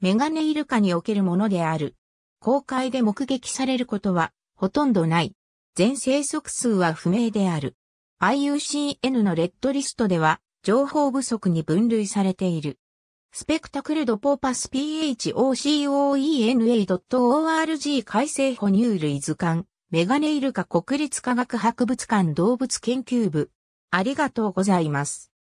メガネイルカにおけるものである。公開で目撃されることはほとんどない。全生息数は不明である。IUCN のレッドリストでは情報不足に分類されている。スペクタクルドポーパス PHOCOENA.org 改正哺乳類図鑑メガネイルカ国立科学博物館動物研究部ありがとうございます。